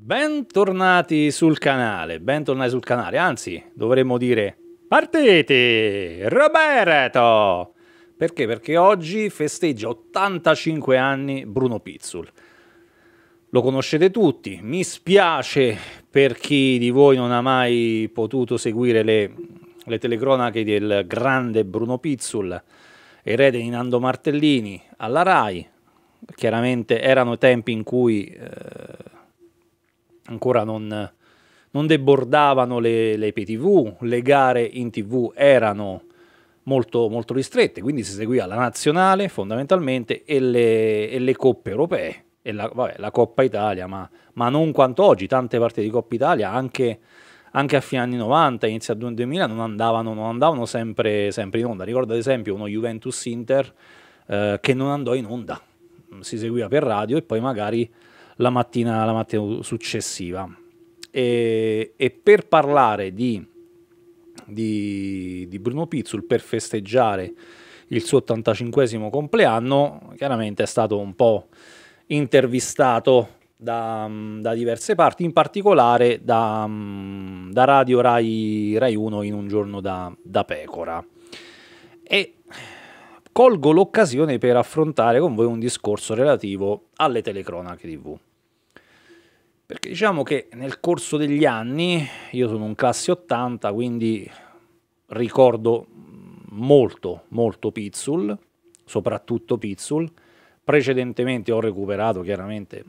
Bentornati sul canale, bentornati sul canale, anzi dovremmo dire partiti Roberto! Perché? Perché oggi festeggia 85 anni Bruno Pizzul. Lo conoscete tutti, mi spiace per chi di voi non ha mai potuto seguire le, le telecronache del grande Bruno Pizzul, erede di Nando Martellini alla RAI. Chiaramente erano tempi in cui... Eh, ancora non, non debordavano le, le IPTV, le gare in tv erano molto, molto ristrette, quindi si seguiva la nazionale fondamentalmente e le, e le coppe europee, e la, vabbè, la Coppa Italia, ma, ma, non quanto oggi, tante partite di Coppa Italia anche, anche a fine anni 90, inizio 2000 non andavano, non andavano sempre, sempre, in onda, ricordo ad esempio uno Juventus Inter eh, che non andò in onda, si seguiva per radio e poi magari la mattina, la mattina successiva. E, e, per parlare di, di, di Bruno Pizzul, per festeggiare il suo 85 compleanno, chiaramente è stato un po' intervistato da, da, diverse parti, in particolare da, da Radio Rai, Rai, 1 in un giorno da, da, pecora. E colgo l'occasione per affrontare con voi un discorso relativo alle telecronache TV. Perché diciamo che nel corso degli anni, io sono un classe 80, quindi ricordo molto, molto Pizzul, soprattutto Pizzul. Precedentemente ho recuperato chiaramente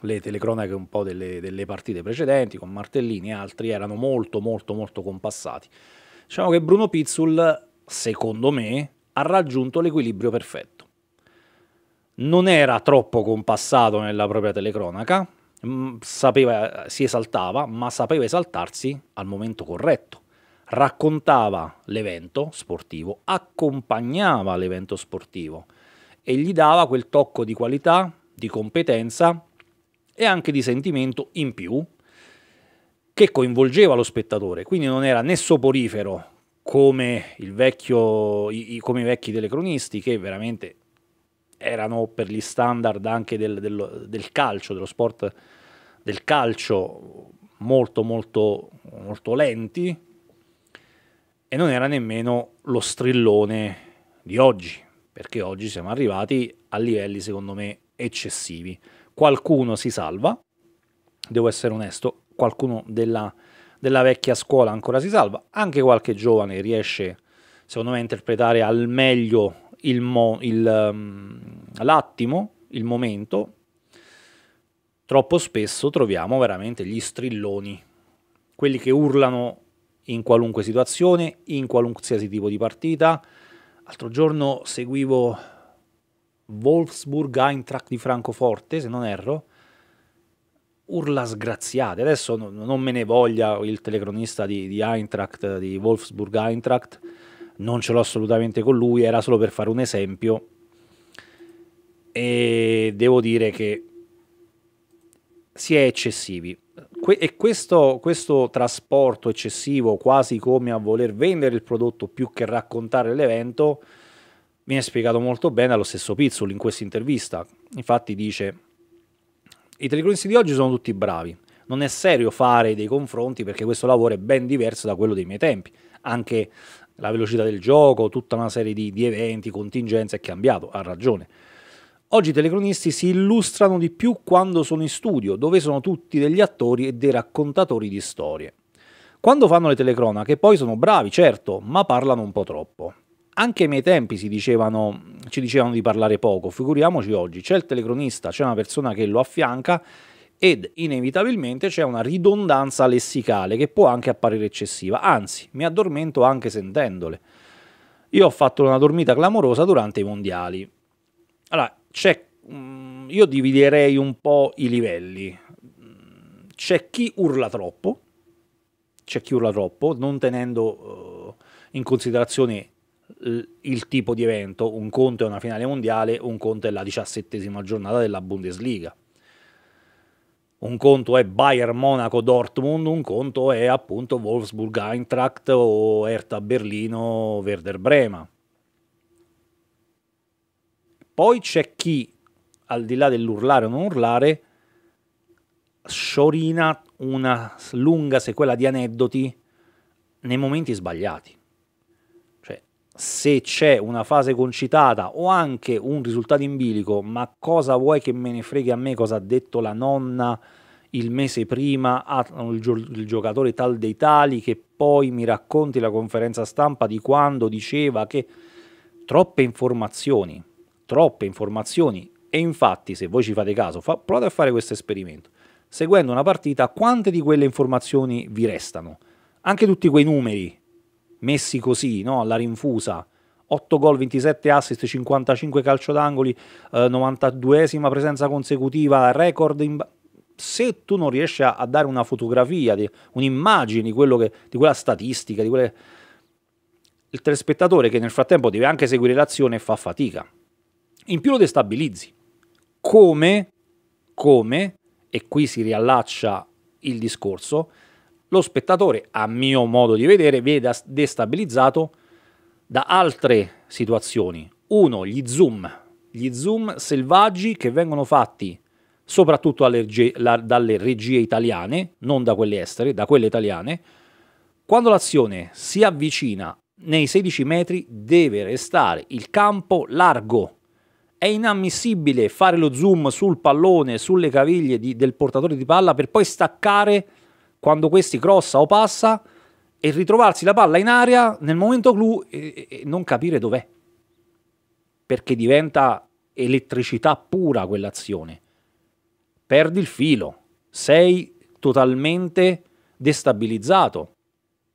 le telecronache un po' delle, delle, partite precedenti con Martellini e altri erano molto molto molto compassati. Diciamo che Bruno Pizzul, secondo me, ha raggiunto l'equilibrio perfetto. Non era troppo compassato nella propria telecronaca, sapeva, si esaltava, ma sapeva esaltarsi al momento corretto. Raccontava l'evento sportivo, accompagnava l'evento sportivo e gli dava quel tocco di qualità, di competenza e anche di sentimento in più che coinvolgeva lo spettatore, quindi non era né soporifero come, vecchio, i, come i vecchi telecronisti che veramente erano per gli standard anche del, del, del calcio, dello sport del calcio molto molto molto lenti e non era nemmeno lo strillone di oggi, perché oggi siamo arrivati a livelli secondo me eccessivi. Qualcuno si salva, devo essere onesto, qualcuno della, della vecchia scuola ancora si salva, anche qualche giovane riesce secondo me a interpretare al meglio il mo, il, um, l'attimo, il momento, troppo spesso troviamo veramente gli strilloni, quelli che urlano in qualunque situazione, in qualsiasi tipo di partita. L'altro giorno seguivo Wolfsburg Eintracht di Francoforte, se non erro, urla sgraziate. Adesso non me ne voglia il telecronista di, di Eintracht, di Wolfsburg Eintracht, non ce l'ho assolutamente con lui, era solo per fare un esempio. E devo dire che si è eccessivi. Que- e questo, questo trasporto eccessivo, quasi come a voler vendere il prodotto più che raccontare l'evento, viene spiegato molto bene allo stesso Pizzul in questa intervista. Infatti dice, i telecronisti di oggi sono tutti bravi, non è serio fare dei confronti perché questo lavoro è ben diverso da quello dei miei tempi. Anche la velocità del gioco, tutta una serie di, di eventi, contingenze è cambiato, ha ragione. Oggi i telecronisti si illustrano di più quando sono in studio, dove sono tutti degli attori e dei raccontatori di storie. Quando fanno le telecronache poi sono bravi, certo, ma parlano un po' troppo. Anche ai miei tempi dicevano, ci dicevano di parlare poco, figuriamoci oggi, c'è il telecronista, c'è una persona che lo affianca ed inevitabilmente c'è una ridondanza lessicale che può anche apparire eccessiva, anzi mi addormento anche sentendole. Io ho fatto una dormita clamorosa durante i mondiali. Allora, mm, io dividerei un po' i livelli. C'è chi urla troppo, c'è chi urla troppo, non tenendo eh, in considerazione il tipo di evento, un conto è una finale mondiale, un conto è la diciassettesima giornata della Bundesliga un conto è Bayern Monaco Dortmund, un conto è appunto Wolfsburg Eintracht o Hertha Berlino Werder Brema. Poi c'è chi, al di là dell'urlare o non urlare, sciorina una lunga sequela di aneddoti nei momenti sbagliati se c'è una fase concitata o anche un risultato in bilico, ma cosa vuoi che me ne freghi a me cosa ha detto la nonna il mese prima al il giocatore tal dei tali che poi mi racconti la conferenza stampa di quando diceva che troppe informazioni, troppe informazioni e infatti se voi ci fate caso fa, provate a fare questo esperimento. Seguendo una partita, quante di quelle informazioni vi restano? Anche tutti quei numeri messi così, no? alla rinfusa. 8 gol, 27 assist, 55 calcio d'angoli, eh, 92esima presenza consecutiva, record in... Se tu non riesci a, dare una fotografia, un'immagine di, che, di quella statistica, di quelle... il telespettatore che nel frattempo deve anche seguire l'azione fa fatica. In più lo destabilizzi. Come, come, e qui si riallaccia il discorso, lo spettatore, a mio modo di vedere, viene destabilizzato da altre situazioni. Uno, gli zoom, gli zoom selvaggi che vengono fatti soprattutto dalle regie italiane, non da quelle estere, da quelle italiane. Quando l'azione si avvicina nei 16 metri deve restare il campo largo. È inammissibile fare lo zoom sul pallone, sulle caviglie di, del portatore di palla per poi staccare quando questi crossa o passa e ritrovarsi la palla in aria nel momento clou e, e non capire dov'è. Perché diventa elettricità pura quell'azione. Perdi il filo, sei totalmente destabilizzato.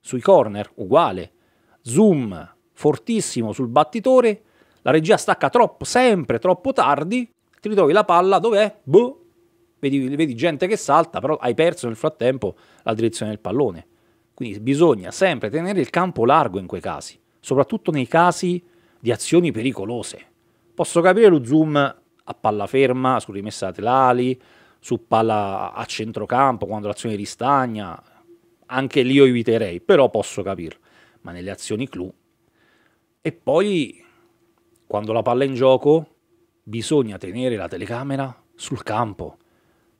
Sui corner uguale. Zoom fortissimo sul battitore, la regia stacca troppo, sempre troppo tardi, ti ritrovi la palla dov'è? Boh, Vedi, vedi gente che salta, però hai perso nel frattempo la direzione del pallone. Quindi bisogna sempre tenere il campo largo in quei casi, soprattutto nei casi di azioni pericolose. Posso capire lo zoom a palla ferma, su rimessa laterali, su palla a centrocampo, quando l'azione ristagna, anche lì io eviterei, però posso capirlo. Ma nelle azioni clou. E poi, quando la palla è in gioco, bisogna tenere la telecamera sul campo.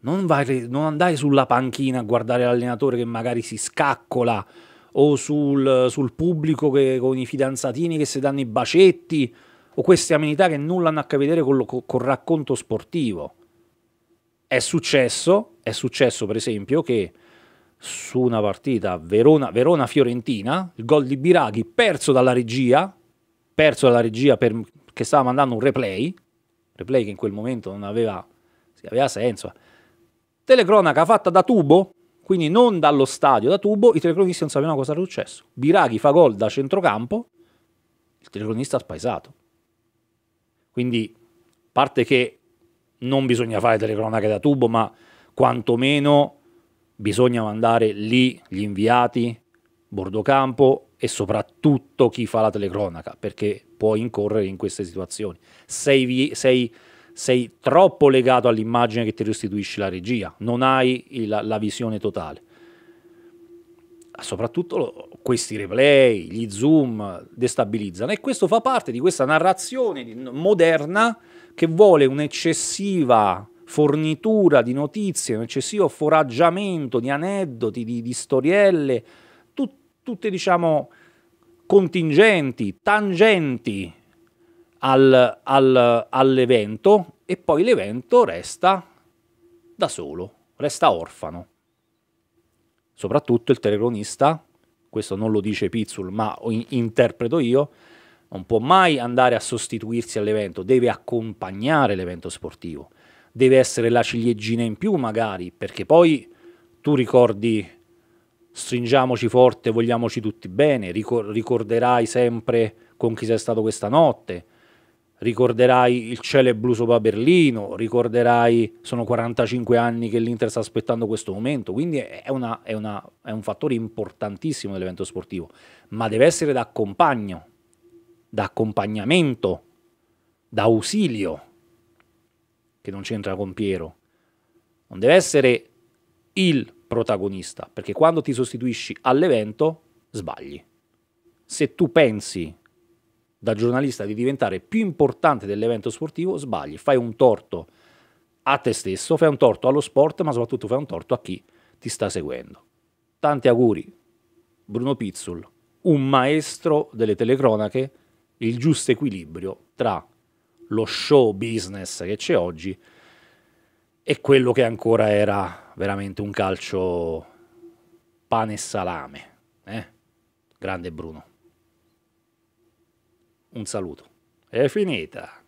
Non, vai, non andai sulla panchina a guardare l'allenatore che magari si scaccola o sul, sul pubblico che, con i fidanzatini che si danno i bacetti o queste amenità che nulla hanno a che vedere col, col racconto sportivo. È successo, è successo per esempio che su una partita Verona-Fiorentina, il gol di Biraghi perso dalla regia, perso dalla regia che stava mandando un replay, replay che in quel momento non aveva, aveva senso, Telecronaca fatta da tubo, quindi non dallo stadio, da tubo, i telecronisti non sapevano cosa era successo. Biraghi fa gol da centrocampo, il telecronista ha spaesato. Quindi, a parte che non bisogna fare telecronache da tubo, ma quantomeno bisogna mandare lì gli inviati, bordocampo e soprattutto chi fa la telecronaca, perché può incorrere in queste situazioni. Sei, sei sei troppo legato all'immagine che ti restituisce la regia, non hai la, la visione totale. Soprattutto questi replay, gli zoom destabilizzano e questo fa parte di questa narrazione moderna che vuole un'eccessiva fornitura di notizie, un eccessivo foraggiamento di aneddoti, di, di storielle, tut, tutte diciamo contingenti, tangenti al, al, all'evento e poi l'evento resta da solo, resta orfano. Soprattutto il telecronista, questo non lo dice Pizzul, ma in interpreto io, non può mai andare a sostituirsi all'evento, deve accompagnare l'evento sportivo, deve essere la ciliegina in più magari, perché poi tu ricordi stringiamoci forte, vogliamoci tutti bene, ricorderai sempre con chi sei stato questa notte, ricorderai il cielo è blu sopra Berlino, ricorderai sono 45 anni che l'Inter sta aspettando questo momento, quindi è, una, è, una, è un fattore importantissimo dell'evento sportivo, ma deve essere da accompagno, da accompagnamento, da ausilio, che non c'entra con Piero, non deve essere il protagonista, perché quando ti sostituisci all'evento sbagli. Se tu pensi da giornalista di diventare più importante dell'evento sportivo, sbagli, fai un torto a te stesso, fai un torto allo sport, ma soprattutto fai un torto a chi ti sta seguendo. Tanti auguri, Bruno Pizzul, un maestro delle telecronache, il giusto equilibrio tra lo show business che c'è oggi e quello che ancora era veramente un calcio pane e salame. Eh? Grande Bruno un saluto. È finita.